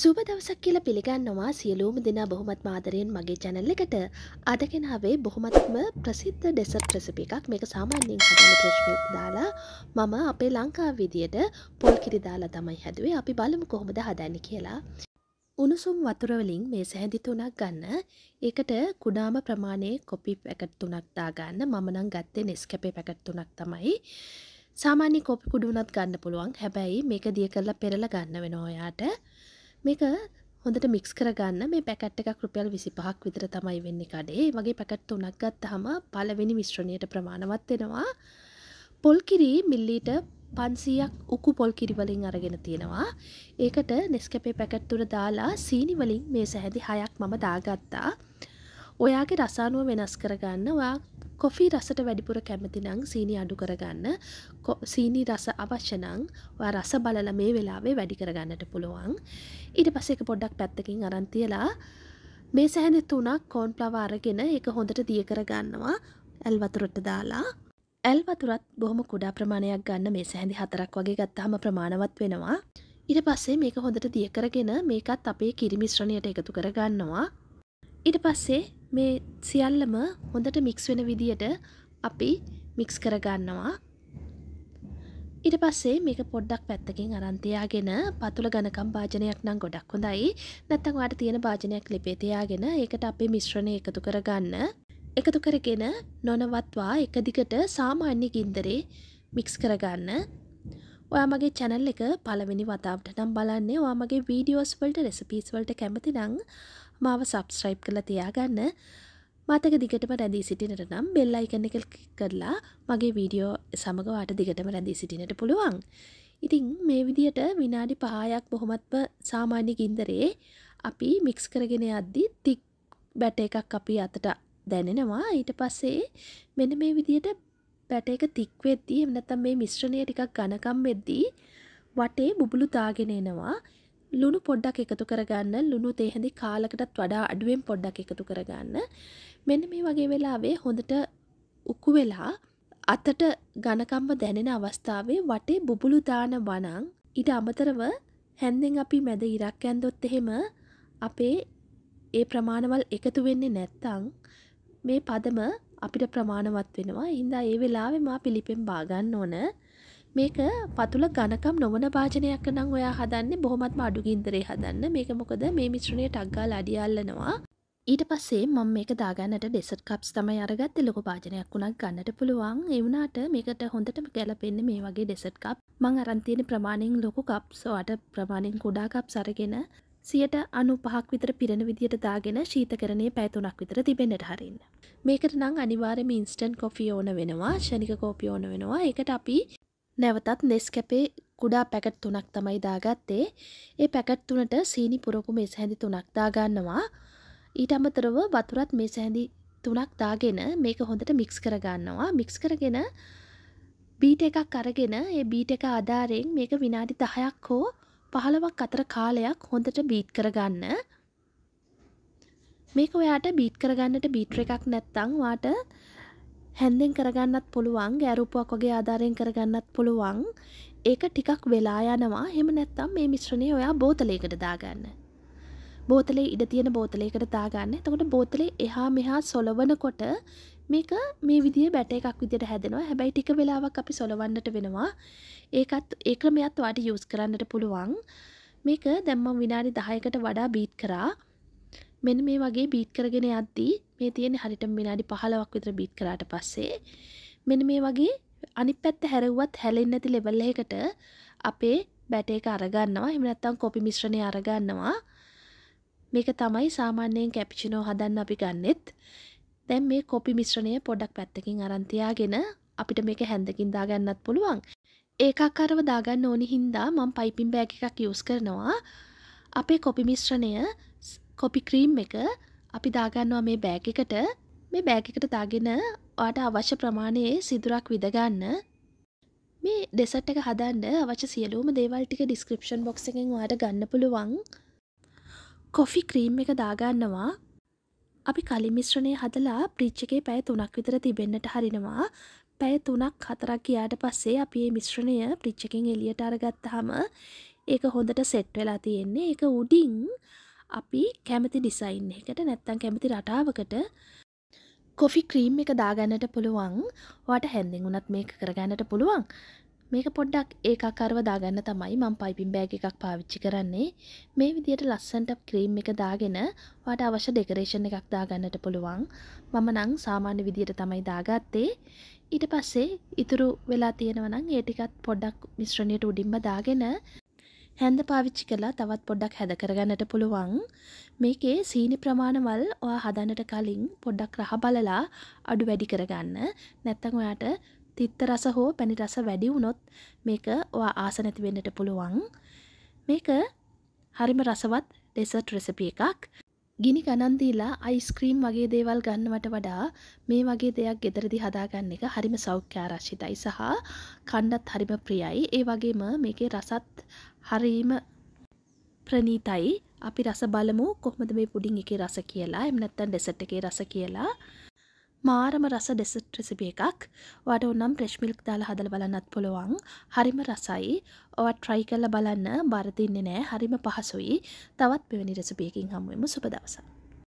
සුබ දවසක් කියලා පිළිගන්නවා සියලූම දෙනා බොහොමත් මාදරයෙන් මගේ චැනල් එකට අදගෙනාවේ බොහොමත්ම ප්‍රසිද්ධ ඩෙසට් රෙසිපි එකක් මේක සාමාන්‍යයෙන් හදන ප්‍රශ්මික් දාලා මම අපේ ලංකා විදියට පොල් කිරි දාලා තමයි හැදුවේ අපි බලමු කොහොමද හදන්න කියලා උණුසුම් වතුරවලින් මේ සැහැඳි තුනක් ගන්න ඒකට කුඩාම ප්‍රමාණයේ කොපි පැකට් තුනක් දාගන්න මම නම් ගත්තේ නෙස්කැපේ පැකට් තුනක් තමයි සාමාන්‍ය කොපි කුඩුනත් ගන්න පුළුවන් හැබැයි මේක දිය කරලා පෙරලා ගන්න වෙනවා ඔයාට මේක හොඳට මික්ස් කරගන්න මේ පැකට් එකක් රුපියල් 25ක් විතර තමයි වෙන්නේ කඩේ. වගේ පැකට් තුනක් ගත්තාම පළවෙනි මිශ්‍රණයට ප්‍රමාණවත් වෙනවා. පොල් කිරි මිල්ලීටර් 500ක් උකු පොල් කිරි වලින් අරගෙන තියෙනවා. ඒකට Nescafe පැකට් තුන දාලා සීනි වලින් මේ සැහැදි හයක් මම දාගත්තා. ඔයාගේ රස වෙනස් කරගන්න ඔයා කොෆී රසට වැඩිපුර කැමතිනං සීනි අඩු කරගන්න සීනි රස අවශ්‍යනං රස බලල මේ වෙලාවේ වැඩි කරගන්නට පුළුවන් ඉට පසෙක පොඩ්ඩක් පැත්තකින් අරන්තියලා මේ සැහැනි තුනක් කෝන් ප්ලවාරගෙන එක හොඳට දිය කරගන්නවා ඇල්වතුරට දාලා ඇල්වතුරත් බොහොම කුඩා ප්‍රමාණයක් ගන්න මේ සැහැඳි හතරක් වගේ ගත්තාම ප්‍රමාණවත් වෙනවා ඉට පස්සේ මේක හොඳට දියකරගෙන මේකත් අපේ කිරිමිශ්‍රණයට එකතු කරගන්නවා. ඉට පස්සේ මේ සියල්ලම හොඳට මික්ස් වෙන විදියට අපි මික්ස් කරගන්නවා ඊට පස්සේ මේක පොඩ්ඩක් පැත්තකින් අරන් තියාගෙන පතුල ඝනකම් භාජනයක් නම් ගොඩක් හොඳයි. නැත්නම් ඔයාලට තියෙන භාජනයක් ලිපේ තියාගෙන ඒකට අපේ මිශ්‍රණය එකතු කරගන්න. එකතු කරගෙන නොනවත්වා එක දිගට සාමාන්‍ය ගින්දරේ මික්ස් කරගන්න. ඔයා මගේ channel එක පළවෙනි වතාවට නම් බලන්නේ ඔයා මගේ videos වලට recipes වලට කැමති නම් මාව සබස්්‍රයිප් කළ තියාගන්න මතක දිගටම රැඳී සිටිනට නම් බෙල්ලයිකන එක කරලා මගේ වීඩියෝ සමගවාට දිගටම රැඳී සිටිනට පුළුවන්. ඉතිං මේ විදියට විනාඩි පහයක් බොහොමත්ම සාමාන්‍ය ගින්දරේ අපි මික්ස් කරගෙන අද්දි තික් බැට එකක් අපි අතට දැනෙනවා ඊට පස්සේ මෙන මේ විදියට බැට එක තික්වෙද්දී එමනතම් මේ මිශ්‍රණය ටිකක් ගණකම් වෙද්දී වටේ බුබුලු දාගෙන එනවා ලුණු පොඩ්ඩක් එකතු කරගන්න ලුණු තේහඳි කාලකටත් වඩා අඩුවෙන් පොඩ්ඩක් එකතු කරගන්න මෙන්න මේ වගේ වෙලාවේ හොඳට උකු වෙලා අතට ගණකම්ම දැනෙන අවස්ථාවේ වටේ බුබුලු දාන වනං ඉට අමතරව හැන්දෙන් අපි මැද ඉරක් ඇන්දොත් එහෙම අපේ ඒ ප්‍රමාණවල් එකතු වෙන්නේ නැත්තං මේ පදම අපිට ප්‍රමාණවත් වෙනවා හින්දා ඒ වෙලාවෙ මා පිළිපෙන් බාගන්න ඕන මේක පතුල ගණකම් නොවන භාජනයක් නම් ඔයා හදන්න බොහොමත්ම අඩුගින්දරේ හදන්න මේක මොකද මේ මිශ්‍රණය ටක්ගාල අඩියල්ලනවා ඊට පස්සේ මම මේක දාගන්නට ඩෙසට් කප්ස් තමයි අරගත්ත ලොක භාජනයක් වුණක් ගන්නට පුළුවන් ඒ වුණාට මේකට හොඳටම ගැලපෙන්න මේ වගේ ඩෙසට් කප් මං අරන් තියෙන ප්‍රමාණයෙන් ලොකු කප්ස් ඔයාට ප්‍රමාණයෙන් කුඩා කප්ස් අරගෙන 95ක් විතර පිරෙන විදියට දාගෙන ශීතකරණයේ පැය 3ක් විතර තිබෙන්නට හරින්න. මේකට නම් අනිවාර්යයෙන්ම ඉන්ස්ටන්ට් කොෆි ඕන වෙනවා, ෂණික කෝපි ඕන වෙනවා. ඒකට අපි නැවතත් නෙස්කැපේ කුඩා පැකට් තුනක් තමයි දාගත්තේ ඒ පැකට් තුනට සීනි පුරපු මේ සැඳි තුනක් දාගන්නවා ඊට අමතරව වතුරත් මේ සැඳි තුනක් දාගෙන මේක හොඳට මික්ස් කරගන්නවා මික්ස් කරගෙන බීට එකක් අරගෙන ඒ බීට එක ආධාරයෙන් මේක විනාඩි දහයක් හෝ පහළවක් අතර කාලයක් හොඳට බීට් කරගන්න මේක ඔයාට බීට් කරගන්නට බීට්‍ර එකක් නැත්තං වාට හැන්දෙන් කරගන්නත් පුළුවන් ගෑරුපුවක් වගේ ආධාරයෙන් කරගන්නත් පුළුවන් ඒක ටිකක් වෙලා යනවා හෙම නැත්තම් මේ මිශ්‍රණය ඔයා බෝතලයකට දාගන්න බෝතලේ ඉඩ තියෙන බෝතලයකට දාගන්න එතකොට බෝතලේ එහා මෙහා සොලවනකොට මේක මේ විදිිය බැට එකක් විදිට හැදෙනවා හැබැයි ටික වෙලාවක් අපි සොලවන්නට වෙනවා ඒකත් ඒ ක්‍රමයක්ත් වාට යුස් කරන්නට පුළුවන් මේක දැම්මම් විනාඩි දහයකට වඩා බීට් කරා මෙන්න මේ වගේ බීට් කරගෙන යද්දී මේ තියෙන හරිට විනාඩි පහලවක් විතර බීට් කරාට පස්සේ මෙන මේ වගේ අනි පැත්ත හැරව්වත් හැලෙන් නැති ලෙවල්ල එකට අපේ බැට එක අරගන්නවා එමනත්තම් කොපි මිශ්‍රණය අරගන්නවා මේක තමයි සාමාන්‍යයෙන් කැපිචිනෝ හදන්න අපි ගන්නෙත් දැන් මේ කොපි මිශ්‍රණය පොඩක් පැත්තකින් අරන්තියාගෙන අපිට මේක හැඳකින් දාගන්නත් පුළුවන් ඒකක් අරව දාගන්න ඕනි හින්දා මං පයිපින් බෑග එකක් යස් කරනවා අපේ කොපි මිශ්‍රණය කොපි ක්‍රීම් එක අපි දාගන්නවා මේ බෑග් එකට මේ බෑග් එකට දාගෙන ඔයාට අවශ්‍ය ප්‍රමාණයේ සිදුරක් විදගන්න මේ ඩෙසට් එක හදන්න අවශ්‍ය සියලූම දේවල් ටික ඩිස්ක්‍රපෂන් බොක්ස එකෙන් ඔයාට ගන්න පුළුවන් කොෆි ක්‍රීම් එක දාගන්නවා අපි කලින් මිශ්‍රණය හදලා ප්‍රිච් එකේ පැය තුනක් විතර තිබෙන්නට හරිනවා පැය තුනක් හතරක් ගියාට පස්සේ අපි මේ මිශ්‍රණය ප්‍රිච් එකෙන් එළියට අරගත්තාම ඒක හොඳට සෙට් වෙලා තියෙන්නේ ඒක උඩින් අපි කැමති ඩිසයින් එකට නැත්තන් කැමති රටාවකට කොෆි ක්‍රීම් එක දාගන්නට පුළුවන් වාට හැන්දෙන් වුනත් මේක කරගන්නට පුළුවන් මේක පොඩ්ඩක් ඒකකරව දාගන්න තමයි මං පයිපින් බෑග එකක් පාවිච්චි කරන්නේ මේ විදියට ලස්සන්ට ක්‍රීම් එක දාගෙන වාට අවශ්‍ය ඩෙකරේෂන් එකක් දාගන්නට පුළුවන් මම නං සාමාන්‍ය විදියට තමයි දාගත්තේ ඊට පස්සේ ඉතුරු වෙලා තියෙනවනම් ඒටිකත් පොඩ්ඩක් මිශ්‍රණයට උඩින්ම දාගෙන හැන්ද පාවිච්චි කරලා තවත් පොඩ්ඩක් හැද කරගන්නට පුළුවන් මේකේ සීනි ප්‍රමාණවල් ඔයා හදන්නට කලින් පොඩ්ඩක් රහ බලලා අඩු වැඩි කරගන්න නැත්තං ඔයාට තිත්ත රස හෝ පැණි රස වැඩි වුණොත් මේක ඔයා ආස නැති වෙන්නට පුළුවන් මේක හරිම රසවත් ඩෙසර්ට් රෙසිපි එකක් ගිනි ගණන් දීලා අයිස්ක්‍රීම් වගේ දේවල් ගන්නවට වඩා මේ වගේ දෙයක් ගෙදරදි හදාගන්න එක හරිම සෞඛ්‍යාරක්ෂිතයි සහ කණ්ඩත් හරිම ප්‍රියයි. ඒ වගේම මේකේ රසත් හරීම ප්‍රනීතයි. අපි රස බලමු කොහොමද මේ පුඩින් එකේ රස කියලා. එමු නැත්නම් ඩෙසර්ට් එකේ රස කියලා. මාරම රස ඩෙසට් රෙසිපිය එකක් වට උන්නම් ප්‍රශ්මිල්ක් දාලා හදල බලන්නත් පුළුවන් හරිම රසයි ඔවත් ට්‍රයි කල්ල බලන්න බරතින්නේ නෑ හරිම පහසුයි තවත් පෙවැනි රෙසපියකින් හම්ුවම සුපදවසා